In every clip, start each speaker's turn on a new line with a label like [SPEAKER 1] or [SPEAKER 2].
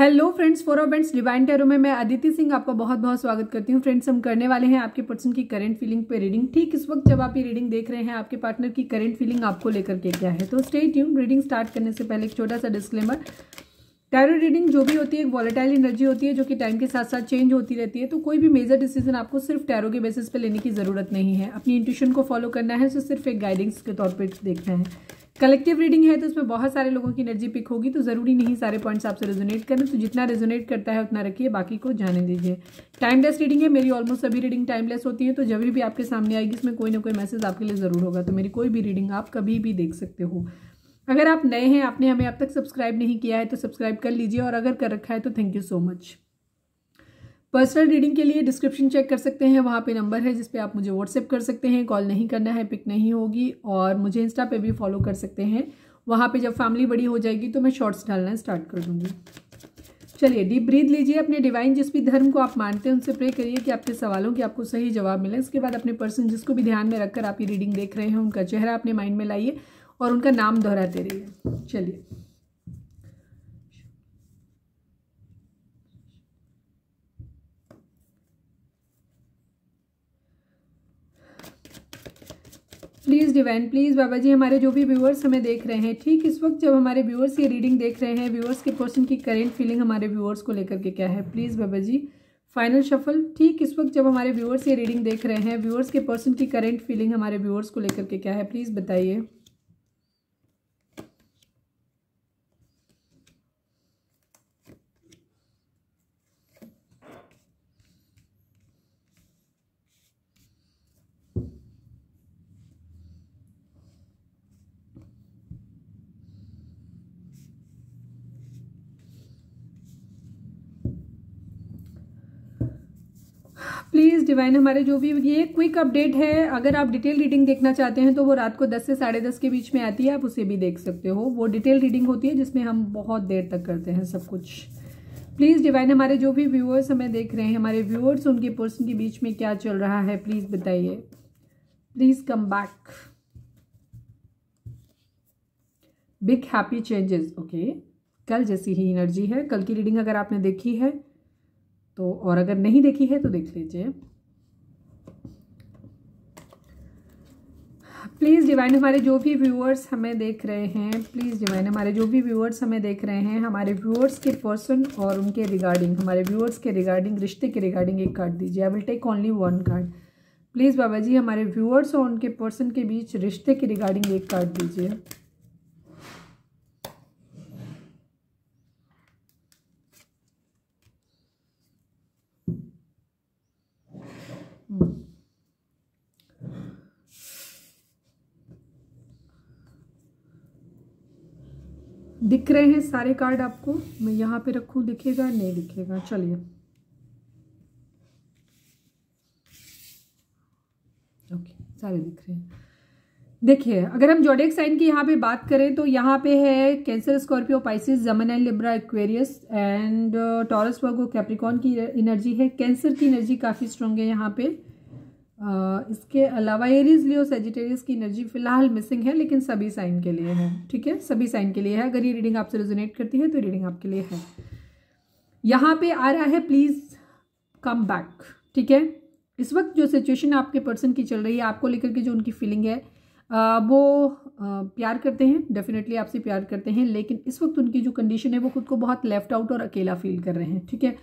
[SPEAKER 1] hello friends four bends divine tarot में मैं अदिति सिंह आपका बहुत बहुत स्वागत करती हूँ फ्रेंड्स हम करने वाले हैं आपके पर्सन की करंट फीलिंग पे रीडिंग ठीक इस वक्त जब आप ये रीडिंग देख रहे हैं आपके पार्टनर की करंट फीलिंग आपको लेकर के क्या है तो स्टे ट्यून रीडिंग स्टार्ट करने से पहले एक छोटा सा डिस्क्लेमर टैरो रीडिंग जो भी होती है एक वॉलेटाइल एनर्जी होती है जो कि टाइम के साथ साथ चेंज होती रहती है तो कोई भी मेजर डिसीजन आपको सिर्फ टैरो के बेसिस पे लेने की ज़रूरत नहीं है अपनी इंट्यूशन को फॉलो करना है तो सिर्फ एक गाइडेंस के तौर पर देखना है कलेक्टिव रीडिंग है तो उसमें बहुत सारे लोगों की एनर्जी पिक होगी तो ज़रूरी नहीं सारे पॉइंट्स आपसे रेजोनेट करें तो जितना रेजोनेट करता है उतना रखिए बाकी को जाने दीजिए टाइमलेस रीडिंग है मेरी ऑलमोस्ट सभी रीडिंग टाइमलेस होती है तो जब भी आपके सामने आएगी इसमें कोई ना कोई मैसेज आपके लिए ज़रूर होगा तो मेरी कोई भी रीडिंग आप कभी भी देख सकते हो अगर आप नए हैं आपने हमें अब तक सब्सक्राइब नहीं किया है तो सब्सक्राइब कर लीजिए और अगर कर रखा है तो thank you so much personal reading के लिए डिस्क्रिप्शन चेक कर सकते हैं वहाँ पे नंबर है जिसपे आप मुझे व्हाट्सएप कर सकते हैं कॉल नहीं करना है पिक नहीं होगी और मुझे इंस्टा पे भी फॉलो कर सकते हैं वहाँ पे जब फैमिली बड़ी हो जाएगी तो मैं शॉर्ट्स डालना स्टार्ट कर दूँगी चलिए डीप ब्रीथ लीजिए अपने डिवाइन जिस भी धर्म को आप मानते हैं उनसे प्रे करिए कि आपके सवालों के आपको सही जवाब मिले इसके बाद अपने पर्सन जिसको भी ध्यान में रखकर आप ये रीडिंग देख रहे हैं उनका चेहरा अपने माइंड में लाइए और उनका नाम दोहराते रहिए चलिए प्लीज़ डिवाइन प्लीज़ बाबा जी हमारे जो भी व्यूअर्स हमें देख रहे हैं ठीक इस वक्त जब हमारे व्यूअर्स ये रीडिंग देख रहे हैं व्यूअर्स के पर्सन की करेंट फीलिंग हमारे व्यूअर्स को लेकर के क्या है प्लीज़ बाबा जी फाइनल शफल ठीक इस वक्त जब हमारे व्यूअर्स ये रीडिंग देख रहे हैं व्यूअर्स के पर्सन की करेंट फीलिंग हमारे व्यूअर्स को लेकर के क्या है प्लीज़ बताइए प्लीज़ डिवाइन हमारे जो भी ये क्विक अपडेट है अगर आप डिटेल रीडिंग देखना चाहते हैं तो वो रात को 10 से साढ़े दस के बीच में आती है आप उसे भी देख सकते हो वो डिटेल रीडिंग होती है जिसमें हम बहुत देर तक करते हैं सब कुछ प्लीज़ डिवाइन हमारे जो भी व्यूअर्स हमें देख रहे हैं हमारे व्यूअर्स उनके पर्सन के बीच में क्या चल रहा है प्लीज़ बताइए please come back big happy changes okay कल जैसी ही एनर्जी है कल की रीडिंग अगर आपने देखी है तो और अगर नहीं देखी है तो देख लीजिए प्लीज़ डिवाइन हमारे जो भी व्यूअर्स हमें देख रहे हैं प्लीज़ डिवाइन हमारे जो भी व्यूअर्स हमें देख रहे हैं हमारे व्यूअर्स के पर्सन और उनके रिगार्डिंग हमारे व्यूअर्स के रिगार्डिंग रिश्ते के रिगार्डिंग एक कार्ड दीजिए I will take only one card please बाबा जी हमारे व्यूअर्स और उनके पर्सन के बीच रिश्ते के रिगार्डिंग एक कार्ड दीजिए दिख रहे हैं सारे कार्ड आपको मैं यहाँ पे रखूँ दिखेगा नहीं दिखेगा चलिए ओके सारे दिख रहे हैं देखिए अगर हम जोडेक साइन की यहाँ पे बात करें तो यहाँ पे है Cancer Scorpio Pisces Gemini and Libra Aquarius and Taurus Virgo Capricorn की एनर्जी है कैंसर की एनर्जी काफ़ी स्ट्रॉन्ग है यहाँ पे इसके अलावा एरीज लियो सेजिटेरियस की एनर्जी फिलहाल मिसिंग है लेकिन सभी साइन के लिए है ठीक है सभी साइन के लिए है अगर ये रीडिंग आपसे रेजोनेट करती है तो रीडिंग आपके लिए है यहाँ पे आ रहा है प्लीज़ कम बैक ठीक है इस वक्त जो सिचुएशन आपके पर्सन की चल रही है आपको लेकर के जो उनकी फीलिंग है वो प्यार करते हैं डेफिनेटली आपसे प्यार करते हैं लेकिन इस वक्त उनकी जो कंडीशन है वो खुद को बहुत लेफ्ट आउट और अकेला फील कर रहे हैं ठीक है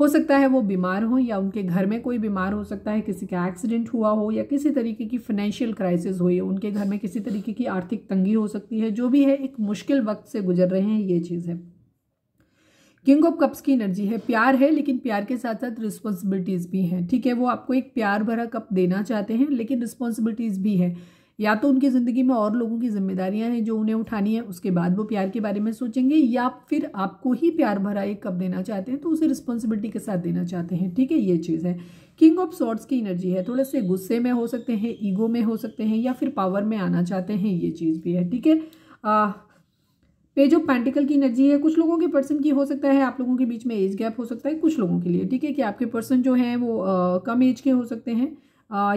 [SPEAKER 1] हो सकता है वो बीमार हो या उनके घर में कोई बीमार हो सकता है किसी का एक्सीडेंट हुआ हो या किसी तरीके की फाइनेंशियल क्राइसिस हुई हो उनके घर में किसी तरीके की आर्थिक तंगी हो सकती है जो भी है एक मुश्किल वक्त से गुजर रहे हैं ये चीज़ है किंग ऑफ कप्स की एनर्जी है प्यार है लेकिन प्यार के साथ साथ रिस्पॉन्सिबिलिटीज़ भी हैं ठीक है वो आपको एक प्यार भरा कप देना चाहते हैं लेकिन रिस्पॉन्सिबिलिटीज़ भी है या तो उनकी ज़िंदगी में और लोगों की जिम्मेदारियां हैं जो उन्हें उठानी है उसके बाद वो प्यार के बारे में सोचेंगे या फिर आपको ही प्यार भरा एक कब देना चाहते हैं तो उसे रिस्पॉन्सिबिलिटी के साथ देना चाहते हैं ठीक है ये चीज़ है किंग ऑफ सॉर्ट्स की एनर्जी है थोड़े से गुस्से में हो सकते हैं ईगो में हो सकते हैं या फिर पावर में आना चाहते हैं ये चीज़ भी है ठीक है पेज ऑफ पैंटिकल की एनर्जी है कुछ लोगों के पर्सन की हो सकता है आप लोगों के बीच में एज गैप हो सकता है कुछ लोगों के लिए ठीक है कि आपके पर्सन जो हैं वो आ, कम एज के हो सकते हैं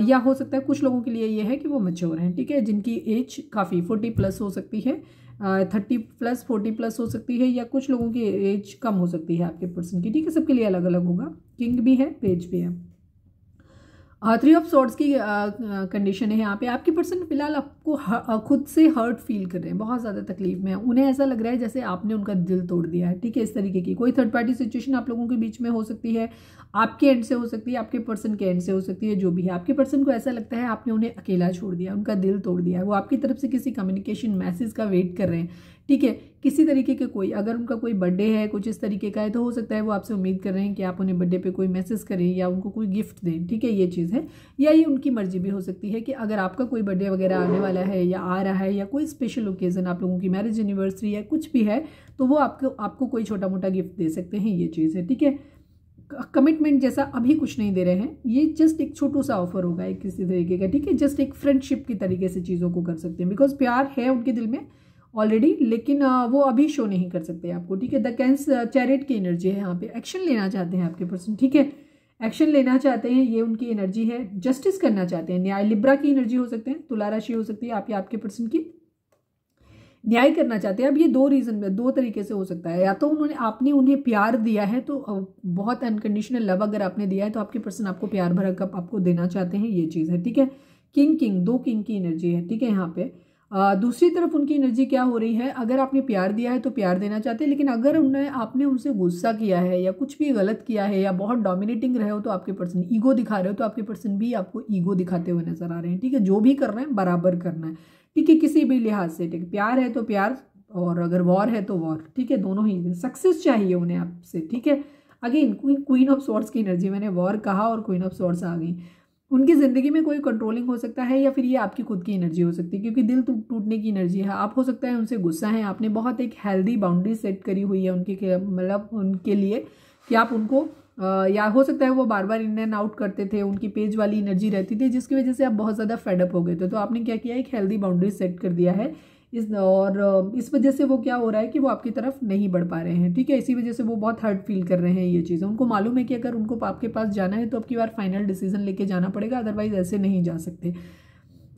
[SPEAKER 1] या हो सकता है कुछ लोगों के लिए ये है कि वो मच्योर हैं ठीक है जिनकी एज काफ़ी फोर्टी प्लस हो सकती है थर्टी प्लस फोर्टी प्लस हो सकती है या कुछ लोगों की एज कम हो सकती है आपके पर्सन की ठीक है सबके लिए अलग अलग होगा किंग भी है पेज भी है थ्री ऑफ सॉर्ट्स की कंडीशन है यहाँ पे आपके पर्सन फिलहाल आपको खुद से हर्ट फील कर रहे हैं बहुत ज़्यादा तकलीफ में है उन्हें ऐसा लग रहा है जैसे आपने उनका दिल तोड़ दिया है ठीक है इस तरीके की कोई थर्ड पार्टी सिचुएशन आप लोगों के बीच में हो सकती है आपके एंड से हो सकती है आपके पर्सन के एंड से हो सकती है जो भी है आपके पर्सन को ऐसा लगता है आपने उन्हें अकेला छोड़ दिया उनका दिल तोड़ दिया है वो आपकी तरफ से किसी कम्युनिकेशन मैसेज का वेट कर रहे हैं ठीक है किसी तरीके के कोई अगर उनका कोई बर्थडे है कुछ इस तरीके का है तो हो सकता है वो आपसे उम्मीद कर रहे हैं कि आप उन्हें बर्थडे पे कोई मैसेज करें या उनको कोई गिफ्ट दें ठीक है ये चीज़ है या ये उनकी मर्जी भी हो सकती है कि अगर आपका कोई बर्थडे वगैरह आने वाला है या आ रहा है या कोई स्पेशल ओकेज़न आप लोगों की मैरिज एनिवर्सरी या कुछ भी है तो वो आपको आपको कोई छोटा मोटा गिफ्ट दे सकते हैं ये चीज़ है ठीक है कमिटमेंट जैसा अभी कुछ नहीं दे रहे हैं ये जस्ट एक छोटू सा ऑफर होगा एक किसी तरीके का ठीक है जस्ट एक फ्रेंडशिप की तरीके से चीज़ों को कर सकते हैं बिकॉज प्यार है उनके दिल में ऑलरेडी लेकिन वो अभी शो नहीं कर सकते आपको ठीक है द कैंस चैरिट की एनर्जी है यहाँ पे एक्शन लेना चाहते हैं आपके पर्सन ठीक है एक्शन लेना चाहते हैं ये उनकी एनर्जी है जस्टिस करना चाहते हैं न्याय लिब्रा की एनर्जी हो सकते हैं तुला राशि हो सकती है आपके आपके पर्सन की न्याय करना चाहते हैं अब ये दो रीज़न में दो तरीके से हो सकता है या तो उन्होंने आपने उन्हें प्यार दिया है तो बहुत अनकंडीशनल लव अगर आपने दिया है तो आपके पर्सन आपको प्यार भरा कप आपको देना चाहते हैं ये चीज़ है ठीक है किंग किंग दो किंग की एनर्जी है ठीक है यहाँ पे दूसरी तरफ उनकी एनर्जी क्या हो रही है अगर आपने प्यार दिया है तो प्यार देना चाहते हैं लेकिन अगर उन्हें आपने उनसे गुस्सा किया है या कुछ भी गलत किया है या बहुत डोमिनेटिंग रहे हो तो आपके पर्सन ईगो दिखा रहे हो तो आपके पर्सन भी आपको ईगो दिखाते हुए नजर आ रहे हैं ठीक है जो भी कर रहे हैं बराबर करना है ठीक है किसी भी लिहाज से ठीक है प्यार है तो प्यार और अगर वॉर है तो वॉर ठीक है दोनों ही सक्सेस चाहिए उन्हें आपसे ठीक है अगेन क्वीन ऑफ सोर्ट्स की एनर्जी मैंने वॉर कहा और क्वीन ऑफ सोर्ट्स आ गई उनकी ज़िंदगी में कोई कंट्रोलिंग हो सकता है या फिर ये आपकी खुद की एनर्जी हो सकती है क्योंकि दिल टूटने की एनर्जी है आप हो सकता है उनसे गुस्सा है आपने बहुत एक हेल्दी बाउंड्री सेट करी हुई है उनके मतलब उनके लिए कि आप उनको या हो सकता है वो बार बार इन एंड आउट करते थे उनकी पेज वाली एनर्जी रहती थी जिसकी वजह से आप बहुत ज़्यादा फेडअप हो गए थे तो आपने क्या किया एक हेल्दी बाउंड्री सेट कर दिया है इस और इस वजह से वो क्या हो रहा है कि वो आपकी तरफ नहीं बढ़ पा रहे हैं ठीक है इसी वजह से वो बहुत हर्ट फील कर रहे हैं ये चीज़ें उनको मालूम है कि अगर उनको आपके पास जाना है तो आपकी बार फाइनल डिसीजन लेके जाना पड़ेगा अदरवाइज ऐसे नहीं जा सकते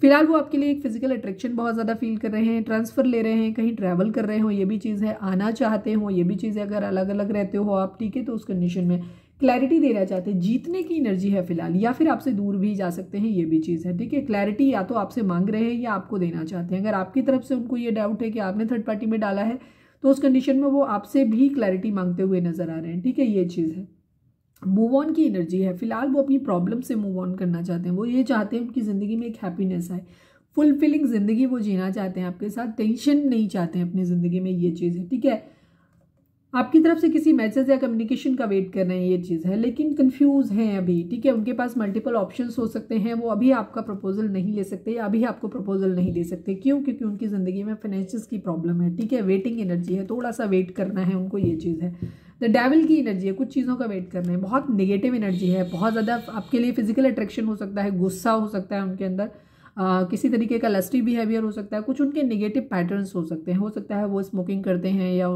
[SPEAKER 1] फिलहाल वो आपके लिए एक फिजिकल अट्रैक्शन बहुत ज़्यादा फील कर रहे हैं ट्रांसफ़र ले रहे हैं कहीं ट्रैवल कर रहे हो ये भी चीज़ है आना चाहते हो ये भी चीज़ है अगर अलग अलग रहते हो आप ठीक है तो उस कंडीशन में क्लैरिटी देना चाहते हैं जीतने की एनर्जी है फिलहाल या फिर आपसे दूर भी जा सकते हैं ये भी चीज़ है ठीक है क्लैरिटी या तो आपसे मांग रहे हैं या आपको देना चाहते हैं अगर आपकी तरफ से उनको ये डाउट है कि आपने थर्ड पार्टी में डाला है तो उस कंडीशन में वो आपसे भी क्लैरिटी मांगते हुए नजर आ रहे हैं ठीक है ये चीज़ है मूव ऑन की एनर्जी है फिलहाल वो अपनी प्रॉब्लम से मूव ऑन करना चाहते हैं वो ये चाहते हैं उनकी ज़िंदगी में एक हैप्पीनेस आए फुलफिलिंग ज़िंदगी वो जीना चाहते हैं आपके साथ टेंशन नहीं चाहते हैं अपनी ज़िंदगी में ये चीज़ है ठीक है आपकी तरफ से किसी मैसेज या कम्युनिकेशन का वेट कर रहे हैं ये चीज़ है लेकिन कंफ्यूज हैं अभी ठीक है उनके पास मल्टीपल ऑप्शन हो सकते हैं वो अभी आपका प्रपोजल नहीं ले सकते या अभी आपको प्रपोजल नहीं दे सकते क्यों क्योंकि उनकी ज़िंदगी में फाइनेंशियस की प्रॉब्लम है ठीक है वेटिंग एनर्जी है थोड़ा सा वेट करना है उनको ये चीज़ है द डेविल की एनर्जी है कुछ चीज़ों का वेट करना है बहुत निगेटिव एनर्जी है बहुत ज़्यादा आपके लिए फिजिकल अट्रैक्शन हो सकता है गुस्सा हो सकता है उनके अंदर किसी तरीके का लस्टी बिहेवियर हो सकता है कुछ उनके निगेटिव पैटर्न्स हो सकते हैं हो सकता है वो स्मोकिंग करते हैं या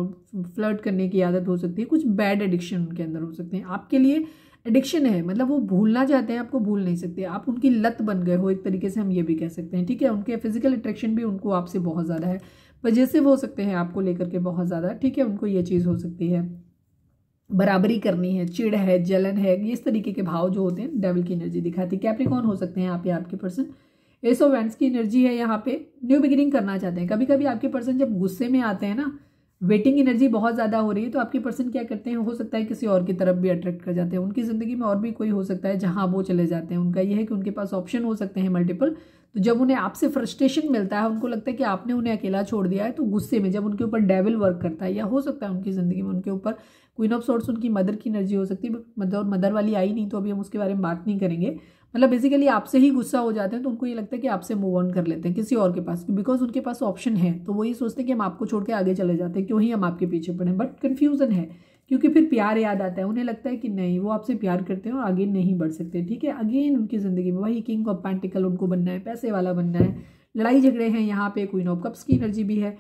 [SPEAKER 1] फ्लर्ट करने की आदत हो सकती है कुछ बैड एडिक्शन उनके अंदर हो सकते हैं आपके लिए एडिक्शन है मतलब वो भूलना चाहते हैं आपको भूल नहीं सकते आप उनकी लत बन गए हो एक तरीके से हम ये भी कह सकते हैं ठीक है उनके फिजिकल अट्रैक्शन भी उनको आपसे बहुत ज़्यादा है वजह वो हो सकते हैं आपको लेकर के बहुत ज़्यादा ठीक है उनको ये चीज़ हो सकती है बराबरी करनी है चिड़ है जलन है इस तरीके के भाव जो होते हैं डेवल की एनर्जी दिखाती है कैप्रिकॉन हो सकते हैं आप या आपके पर्सन एसो ऑफ की एनर्जी है यहाँ पे न्यू बिगिनिंग करना चाहते हैं कभी कभी आपके पर्सन जब गुस्से में आते हैं ना वेटिंग एनर्जी बहुत ज़्यादा हो रही है तो आपके पर्सन क्या करते हैं हो सकता है किसी और की तरफ भी अट्रैक्ट कर जाते हैं उनकी ज़िंदगी में और भी कोई हो सकता है जहाँ वो चले जाते हैं उनका यह है कि उनके पास ऑप्शन हो सकते हैं मल्टीपल तो जब उन्हें आपसे फ्रस्ट्रेशन मिलता है उनको लगता है कि आपने उन्हें अकेला छोड़ दिया है तो गुस्से में जब उनके ऊपर डेविल वर्क करता है या हो सकता है उनकी ज़िंदगी में उनके ऊपर क्वीन ऑफ सोर्ट्स उनकी मदर की एनर्जी हो सकती है मदर मदर वाली आई नहीं तो अभी हम उसके बारे में बात नहीं करेंगे मतलब बेसिकली आपसे ही गुस्सा हो जाते हैं तो उनको ये लगता है कि आपसे मूव ऑन कर लेते हैं किसी और के पास बिकॉज उनके पास ऑप्शन है तो वही सोचते हैं कि हम आपको छोड़ के आगे चले जाते हैं क्यों ही हम आपके पीछे पड़े बट कन्फ्यूज़न है क्योंकि फिर प्यार याद आता है उन्हें लगता है कि नहीं वो आपसे प्यार करते हैं और आगे नहीं बढ़ सकते ठीक है अगेन उनकी ज़िंदगी में वही किंग ऑफ पैंटिकल उनको बनना है पैसे वाला बनना है लड़ाई झगड़े हैं यहाँ पे कोई ऑफ कप्स की एनर्जी भी है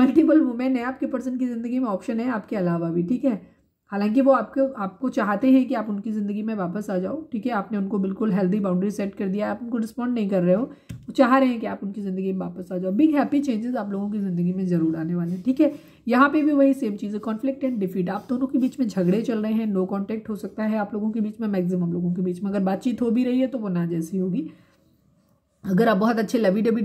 [SPEAKER 1] मल्टीपल वुमेन है आपके पर्सन की ज़िंदगी में ऑप्शन है आपके अलावा भी ठीक है हालांकि वो आपके आपको चाहते हैं कि आप उनकी ज़िंदगी में वापस आ जाओ ठीक है आपने उनको बिल्कुल हेल्दी बाउंड्री सेट कर दिया आप उनको रिस्पॉन्ड नहीं कर रहे हो वो चाह रहे हैं कि आप उनकी ज़िंदगी में वापस आ जाओ बिग हैप्पी चेंजेस आप लोगों की ज़िंदगी में ज़रूर आने वाले हैं ठीक है यहाँ पे भी वही सेम चीज़ है कॉन्फ्लिक्ट एंड डिफीट आप दोनों के बीच में झगड़े चल रहे हैं नो कॉन्टैक्ट हो सकता है आप लोगों के बीच में मैक्सिमम लोगों के बीच में अगर बातचीत हो भी रही है तो वो ना जैसी होगी अगर आप बहुत अच्छे लवी डबी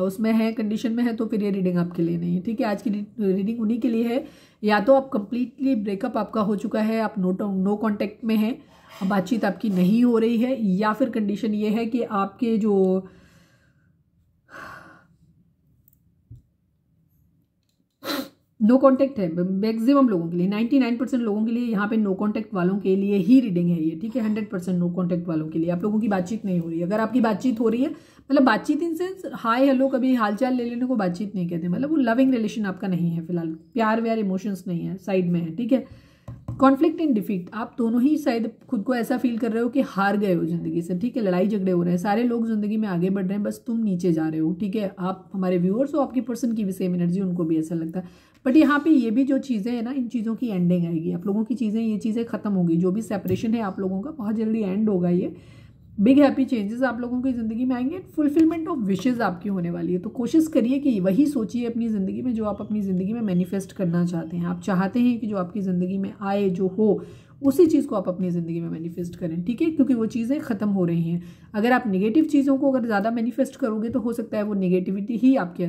[SPEAKER 1] उसमें है कंडीशन में है तो फिर ये रीडिंग आपके लिए नहीं है ठीक है आज की रीडिंग उन्हीं के लिए है या तो आप कंप्लीटली ब्रेकअप आपका हो चुका है आप नो नो कॉन्टेक्ट में हैं बातचीत आपकी नहीं हो रही है या फिर कंडीशन ये है कि आपके जो नो कॉन्टैक्ट है मैक्सिमम लोगों के लिए 99 परसेंट लोगों के लिए यहाँ पे नो कॉन्टैक्ट वालों के लिए ही रीडिंग है ये ठीक है 100 परसेंट नो कॉन्टैक्ट वालों के लिए आप लोगों की बातचीत नहीं हो रही है अगर आपकी बातचीत हो रही है मतलब बातचीत इन सेंस हाई हेलो कभी हालचाल ले लेने को बातचीत नहीं कहते मतलब वो लविंग रिलेशन आपका नहीं है फिलहाल प्यार व्यार इमोशंस नहीं है साइड में है ठीक है कॉन्फ्लिक्ट एंड डिफिक्ट आप दोनों ही शायद खुद को ऐसा फील कर रहे हो कि हार गए हो ज़िंदगी से ठीक है लड़ाई झगड़े हो रहे हैं सारे लोग ज़िंदगी में आगे बढ़ रहे हैं बस तुम नीचे जा रहे हो ठीक है आप हमारे व्यूअर्स हो आपकी पर्सन की भी सेम एनर्जी उनको भी ऐसा लगता है बट यहाँ पे ये भी जो चीज़ें हैं ना इन चीज़ों की एंडिंग आएगी आप लोगों की चीज़ें ये चीज़ें ख़त्म होगी जो भी सेपरेशन है आप लोगों का बहुत जल्दी एंड होगा ये बिग हैप्पी चेंजेस आप लोगों की ज़िंदगी में आएंगे एंड फुलफिलमेंट ऑफ विशेज़ आपकी होने वाली है तो कोशिश करिए कि वही सोचिए अपनी ज़िंदगी में जो आप अपनी ज़िंदगी में मैनिफेस्ट करना चाहते हैं आप चाहते हैं कि जो आपकी ज़िंदगी में आए जो हो उसी चीज़ को आप अपनी ज़िंदगी में मैनिफेस्ट करें ठीक है क्योंकि वो चीज़ें ख़त्म हो रही हैं अगर आप नेगेटिव चीज़ों को अगर ज़्यादा मैनिफेस्ट करोगे तो हो सकता है वो नेगेटिविटी ही आपके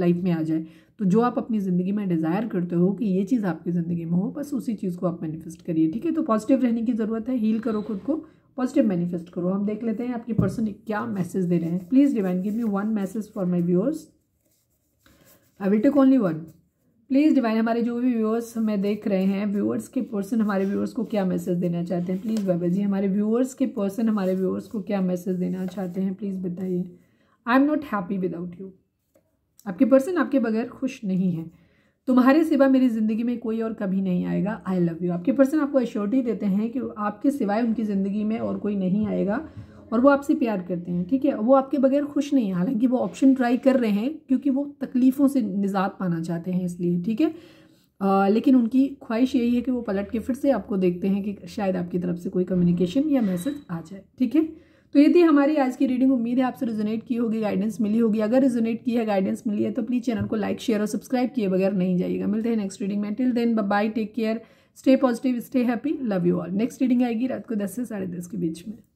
[SPEAKER 1] लाइफ अं, अं, में आ जाए तो जो आप अपनी ज़िंदगी में डिज़ायर करते हो कि ये चीज़ आपकी ज़िंदगी में हो बस उसी चीज़ को आप मैनिफेस्ट करिए ठीक है तो पॉजिटिव रहने की ज़रूरत है हील करो खुद को पॉजिटिव मैनिफेस्ट करो हम देख लेते हैं आपके पर्सन क्या मैसेज दे रहे हैं please divine give me one message for my viewers I will take only one please divine हमारे जो भी व्यूअर्स हमें देख रहे हैं व्यूअर्स के पर्सन हमारे व्यूअर्स को क्या मैसेज देना चाहते हैं प्लीज़ बाबा जी हमारे व्यूअर्स के पर्सन हमारे व्यूअर्स को क्या मैसेज देना चाहते हैं प्लीज़ बताइए I am not happy without you आपके पर्सन आपके बगैर खुश नहीं है तुम्हारे सिवा मेरी ज़िंदगी में कोई और कभी नहीं आएगा आई लव यू आपके पर्सन आपको एश्योरिटी देते हैं कि आपके सिवाय उनकी ज़िंदगी में और कोई नहीं आएगा और वो आपसे प्यार करते हैं ठीक है वो आपके बगैर खुश नहीं है हालांकि वो ऑप्शन ट्राई कर रहे हैं क्योंकि वो तकलीफ़ों से निजात पाना चाहते हैं इसलिए ठीक है आ, लेकिन उनकी ख्वाहिश यही है कि वो पलट के फिर से आपको देखते हैं कि शायद आपकी तरफ से कोई कम्युनिकेशन या मैसेज आ जाए ठीक है तो ये थी हमारी आज की रीडिंग उम्मीद है आपसे रिजोनेट की होगी गाइडेंस मिली होगी अगर रिजोनेट की है गाइडेंस मिली है तो प्लीज़ चैनल को लाइक शेयर और सब्सक्राइब किए बगैर नहीं जाइएगा मिलते हैं नेक्स्ट रीडिंग में till then bye take care stay positive stay happy love you all next reading आएगी रात को दस से साढ़े दस के बीच में